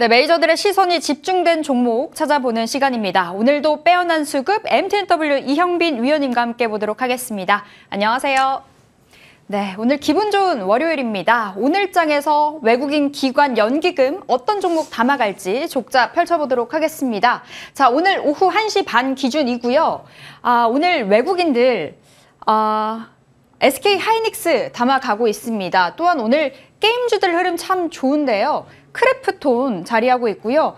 네, 메이저들의 시선이 집중된 종목 찾아보는 시간입니다. 오늘도 빼어난 수급 MTNW 이형빈 위원님과 함께 보도록 하겠습니다. 안녕하세요. 네, 오늘 기분 좋은 월요일입니다. 오늘장에서 외국인 기관 연기금 어떤 종목 담아갈지 족자 펼쳐보도록 하겠습니다. 자, 오늘 오후 1시 반 기준이고요. 아, 오늘 외국인들 아, SK 하이닉스 담아가고 있습니다. 또한 오늘 게임주들 흐름 참 좋은데요. 크래프톤 자리하고 있고요.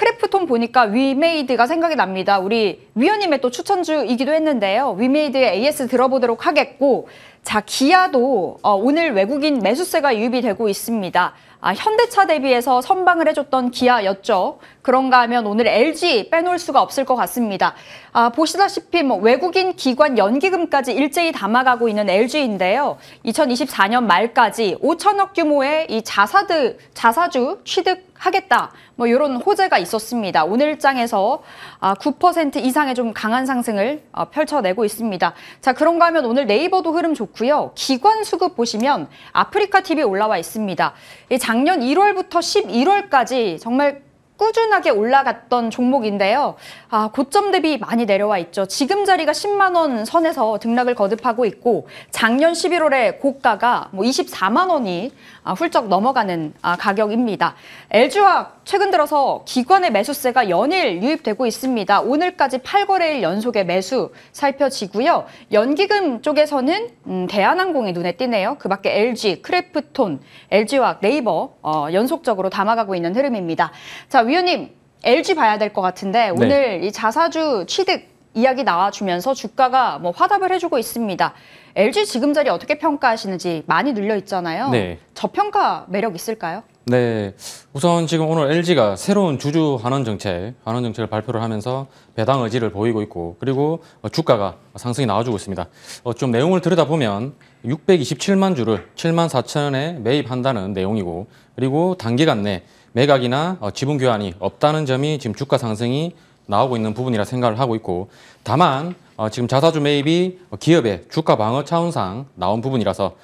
크래프톤 보니까 위메이드가 생각이 납니다. 우리 위원님의 또 추천주이기도 했는데요. 위메이드의 AS 들어보도록 하겠고 자 기아도 어, 오늘 외국인 매수세가 유입이 되고 있습니다. 아, 현대차 대비해서 선방을 해줬던 기아였죠. 그런가 하면 오늘 LG 빼놓을 수가 없을 것 같습니다. 아, 보시다시피 뭐 외국인 기관 연기금까지 일제히 담아가고 있는 LG인데요. 2024년 말까지 5천억 규모의 이 자사드, 자사주 취득 하겠다. 뭐 이런 호재가 있었습니다. 오늘장에서 9% 아, 이상의 좀 강한 상승을 어, 펼쳐내고 있습니다. 자 그런가 하면 오늘 네이버도 흐름 좋고요. 기관 수급 보시면 아프리카 TV 올라와 있습니다. 작년 1월부터 11월까지 정말 꾸준하게 올라갔던 종목인데요. 아, 고점 대비 많이 내려와 있죠. 지금 자리가 10만 원 선에서 등락을 거듭하고 있고 작년 11월에 고가가 뭐 24만 원이 아, 훌쩍 넘어가는 아, 가격입니다. LG화학 최근 들어서 기관의 매수세가 연일 유입되고 있습니다. 오늘까지 8거래일 연속의 매수 살펴지고요. 연기금 쪽에서는 음, 대한항공이 눈에 띄네요. 그밖에 LG, 크래프톤, LG화학, 네이버 어, 연속적으로 담아가고 있는 흐름입니다. 자. 위원님 LG 봐야 될 것 같은데 네. 오늘 네. 이 자사주 취득 이야기 나와주면서 주가가 뭐 화답을 해주고 있습니다. LG 지금 자리 어떻게 평가하시는지 많이 눌려 있잖아요. 네. 저평가 매력 있을까요? 네, 우선 지금 오늘 LG가 새로운 주주 환원 정책, 환원 정책을 발표를 하면서 배당 의지를 보이고 있고 그리고 주가가 상승이 나와주고 있습니다. 어, 좀 내용을 들여다보면 627만 주를 7만 4천에 매입한다는 내용이고 그리고 단기간 내 매각이나 어, 지분 교환이 없다는 점이 지금 주가 상승이 나오고 있는 부분이라 생각을 하고 있고 다만 어, 지금 자사주 매입이 기업의 주가 방어 차원상 나온 부분이라서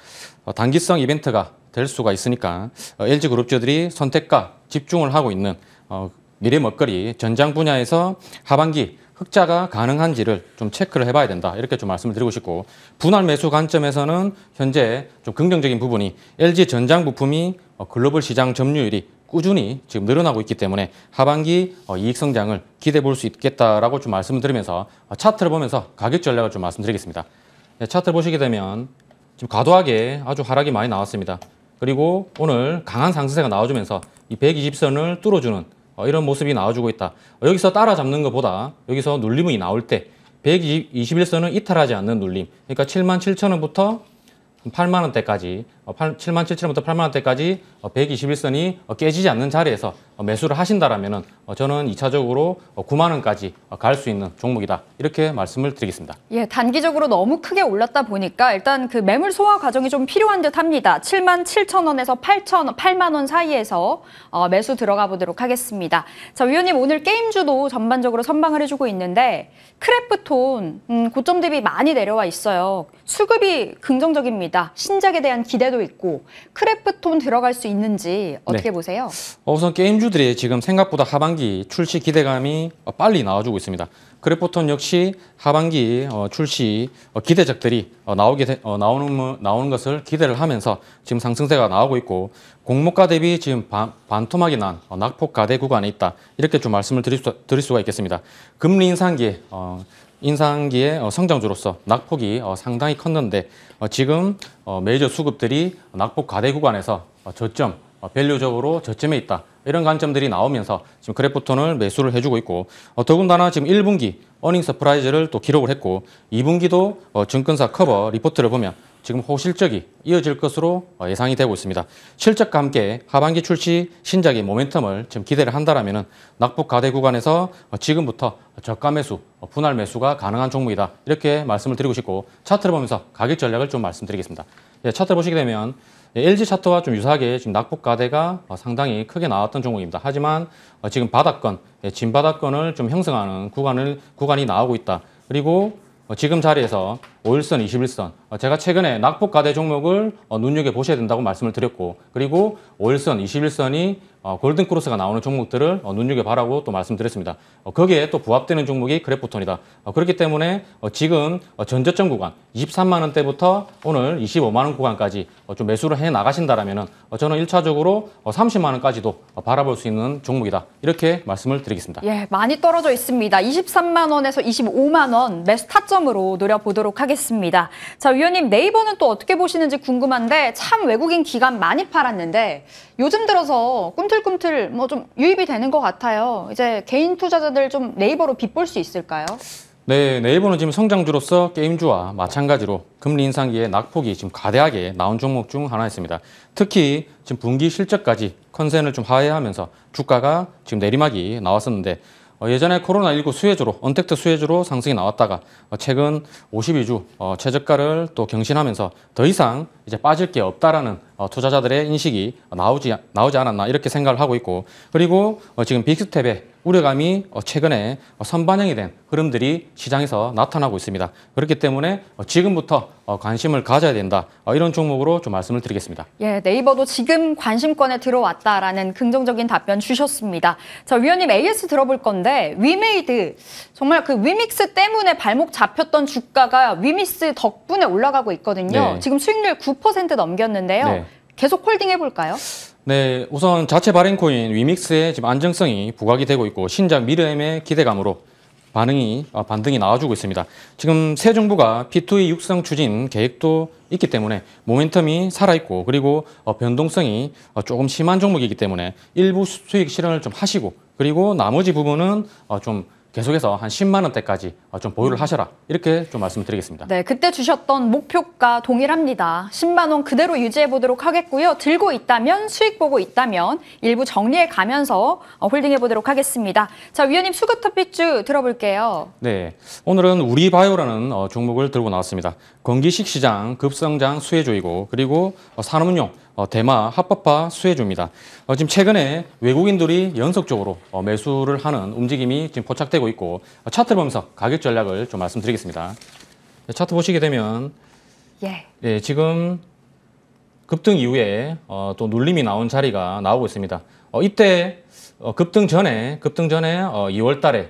어, 단기성 이벤트가 될 수가 있으니까 LG 그룹주들이 선택과 집중을 하고 있는 미래 먹거리 전장 분야에서 하반기 흑자가 가능한지를 좀 체크를 해봐야 된다 이렇게 좀 말씀을 드리고 싶고 분할 매수 관점에서는 현재 좀 긍정적인 부분이 LG 전장 부품이 글로벌 시장 점유율이 꾸준히 지금 늘어나고 있기 때문에 하반기 어, 이익 성장을 기대해 볼 수 있겠다라고 좀 말씀을 드리면서 어, 차트를 보면서 가격 전략을 좀 말씀드리겠습니다. 예, 차트를 보시게 되면 지금 과도하게 아주 하락이 많이 나왔습니다. 그리고 오늘 강한 상승세가 나와주면서 이 120선을 뚫어주는 어, 이런 모습이 나와주고 있다. 여기서 따라잡는 것보다 여기서 눌림이 나올 때 121선은 이탈하지 않는 눌림 그러니까 7 7 0 0 0원부터 8만 원대까지 7만 어, 7천부터 8만 원대까지 121선이 어, 어, 깨지지 않는 자리에서 매수를 하신다라면 저는 2차적으로 9만 원까지 갈 수 있는 종목이다. 이렇게 말씀을 드리겠습니다. 예, 단기적으로 너무 크게 올랐다 보니까 일단 그 매물 소화 과정이 좀 필요한 듯합니다. 7만 7천 원에서 8천 8만 원 사이에서 매수 들어가 보도록 하겠습니다. 자, 위원님 오늘 게임주도 전반적으로 선방을 해주고 있는데 크래프톤 음, 고점 대비 많이 내려와 있어요. 수급이 긍정적입니다. 신작에 대한 기대도 시나 있고 크래프톤 들어갈 수 있는지 어떻게 네. 보세요? 어, 우선 게임주들이 지금 생각보다 하반기 출시 기대감이 어, 빨리 나와주고 있습니다. 크래프톤 역시 하반기 어, 출시 기대작들이 나오게 되, 나오는 나오는 것을 기대를 하면서 지금 상승세가 나오고 있고 공모가 대비 지금 반, 반토막이 난 낙폭 가대 구간에 있다 이렇게 좀 말씀을 드릴, 수, 드릴 수가 있겠습니다. 금리 인상기 인상기의 어, 성장주로서 낙폭이 어, 상당히 컸는데 어, 지금 메이저 수급들이 낙폭 과대 구간에서 저점, 밸류적으로 저점에 있다. 이런 관점들이 나오면서 지금 그래프톤을 매수를 해주고 있고 더군다나 지금 1분기 어닝 서프라이즈를 또 기록을 했고 2분기도 증권사 커버 리포트를 보면 지금 호실적이 이어질 것으로 어, 예상이 되고 있습니다. 실적과 함께 하반기 출시 신작의 모멘텀을 지금 기대를 한다면 낙폭 가대 구간에서 어, 지금부터 저가 매수, 어, 분할 매수가 가능한 종목이다. 이렇게 말씀을 드리고 싶고 차트를 보면서 가격 전략을 좀 말씀드리겠습니다. 예, 차트를 보시게 되면 예, LG 차트와 좀 유사하게 지금 낙폭 가대가 상당히 크게 나왔던 종목입니다. 하지만 지금 바닥권, 예, 진바닥권을 좀 형성하는 구간을 구간이 나오고 있다. 그리고 지금 자리에서 5일선, 21선 어, 제가 최근에 낙폭 가대 종목을 어, 눈여겨보셔야 된다고 말씀을 드렸고 그리고 5일선, 21선이 어, 골든크로스가 나오는 종목들을 눈여겨봐라고 또 말씀드렸습니다. 거기에 또 부합되는 종목이 그래프톤이다. 그렇기 때문에 지금 전저점 구간 23만 원대부터 오늘 25만 원 구간까지 좀 매수를 해나가신다면 저는 1차적으로 30만 원까지도 바라볼 수 있는 종목이다. 이렇게 말씀을 드리겠습니다. 예, 많이 떨어져 있습니다. 23만 원에서 25만 원 매수 타점으로 노려보도록 하겠습니다. 알겠습니다. 자, 위원님 네이버는 또 어떻게 보시는지 궁금한데 참 외국인 기간 많이 팔았는데 요즘 들어서 꿈틀꿈틀 뭐 좀 유입이 되는 것 같아요. 이제 개인 투자자들 좀 네이버로 빚볼 수 있을까요? 네, 네이버는 지금 성장주로서 게임주와 마찬가지로 금리 인상기에 낙폭이 지금 과대하게 나온 종목 중 하나였습니다. 특히 지금 분기 실적까지 컨센을 좀 하회하면서 주가가 지금 내리막이 나왔었는데 어, 예전에 코로나19 수혜주로 언택트 수혜주로 상승이 나왔다가 어, 최근 52주 어, 최저가를 또 경신하면서 더 이상 이제 빠질 게 없다라는 투자자들의 인식이 나오지 나오지 않았나 이렇게 생각을 하고 있고 그리고 지금 빅스텝에 우려감이 어, 최근에 어, 선반영이 된 흐름들이 시장에서 나타나고 있습니다. 그렇기 때문에 어, 지금부터 관심을 가져야 된다. 이런 종목으로 좀 말씀을 드리겠습니다. 예, 네이버도 지금 관심권에 들어왔다라는 긍정적인 답변 주셨습니다. 자, 위원님 AS 들어볼 건데 위메이드 정말 그 위믹스 때문에 발목 잡혔던 주가가 위믹스 덕분에 올라가고 있거든요. 네. 지금 수익률 9% 넘겼는데요. 네. 계속 홀딩해 볼까요? 네, 우선 자체 발행코인 위믹스의 지금 안정성이 부각이 되고 있고 신작 미르엠의 기대감으로 반응이 아, 반등이 나와주고 있습니다. 지금 새 정부가 P2E 육성 추진 계획도 있기 때문에 모멘텀이 살아있고 그리고 어, 변동성이 어, 조금 심한 종목이기 때문에 일부 수익 실현을 좀 하시고 그리고 나머지 부분은 어, 좀 계속해서 한 10만 원대까지 어, 좀 보유를 음. 하셔라 이렇게 좀 말씀드리겠습니다. 네, 그때 주셨던 목표가 동일합니다. 10만 원 그대로 유지해 보도록 하겠고요. 들고 있다면 수익 보고 있다면 일부 정리해 가면서 어, 홀딩해 보도록 하겠습니다. 자, 위원님 수급터피주 들어볼게요. 네, 오늘은 우리바이오라는 어, 종목을 들고 나왔습니다. 건기식 시장 급성장 수혜주이고 그리고 산업용 어, 대마 합법화 수혜주입니다. 어, 지금 최근에 외국인들이 연속적으로 어, 매수를 하는 움직임이 지금 포착되고 있고 차트 보면서 가격 전략을 좀 말씀드리겠습니다. 네, 차트 보시게 되면 예. 예 지금 급등 이후에 어, 또 눌림이 나온 자리가 나오고 있습니다. 어, 이때 어, 급등 전에 급등 전에 2월 달에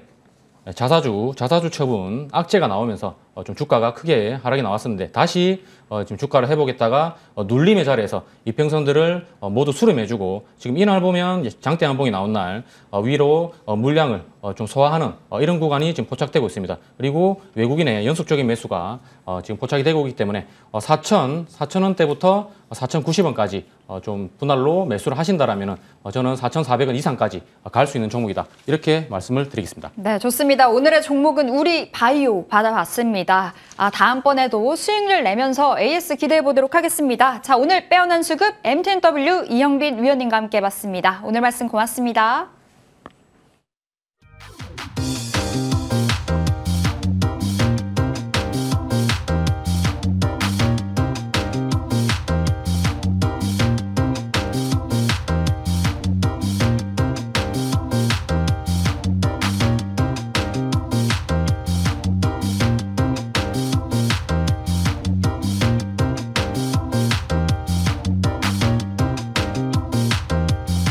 자사주 자사주 처분 악재가 나오면서 어, 좀 주가가 크게 하락이 나왔었는데 다시 어, 지금 주가를 해보겠다가 어, 눌림의 자리에서 이평선들을 어, 모두 수렴해주고 지금 이날 보면 장대 한봉이 나온 날 어, 위로 어, 물량을 어, 좀 소화하는 어, 이런 구간이 지금 포착되고 있습니다. 그리고 외국인의 연속적인 매수가 어, 지금 포착이 되고 있기 때문에 어, 4천 4천 원대부터 4,090원까지 어, 좀 분할로 매수를 하신다라면 어, 저는 4,400원 이상까지 갈 수 있는 종목이다. 이렇게 말씀을 드리겠습니다. 네, 좋습니다. 오늘의 종목은 우리 바이오 받아봤습니다. 있습니다. 아, 다음번에도 수익률 내면서 AS 기대해 보도록 하겠습니다. 자, 오늘 빼어난 수급 MTNW 이영빈 위원님과 함께 봤습니다. 오늘 말씀 고맙습니다.